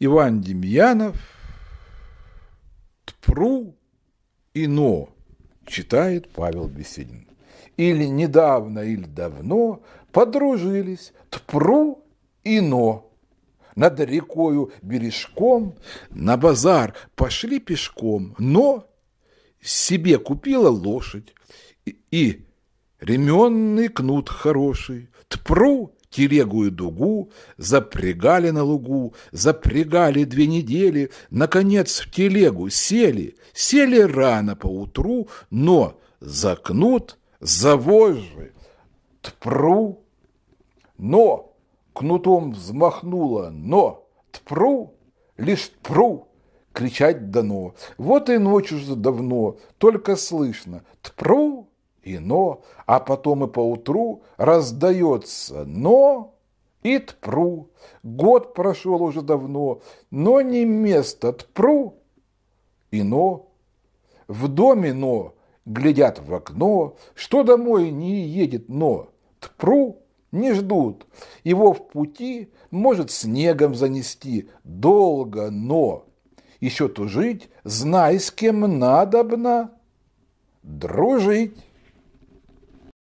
Иван Демьянов, Тпру и Но, читает Павел Беседин. Или недавно, или давно подружились Тпру и Но над рекою бережком, на базар пошли пешком, но себе купила лошадь и, и ременный кнут хороший, тпру Телегу и дугу, запрягали на лугу, запрягали две недели, наконец в телегу сели, сели рано поутру, но закнут, завожжи, тпру, но кнутом взмахнуло, но тпру, лишь тпру, кричать дано. Вот и ночь уже давно, только слышно, тпру, Ино, а потом и поутру раздается но и тпру. Год прошел уже давно, но не место тпру и но. В доме но глядят в окно, что домой не едет но тпру не ждут. Его в пути может снегом занести долго, но еще тужить, знай, с кем надобно дружить.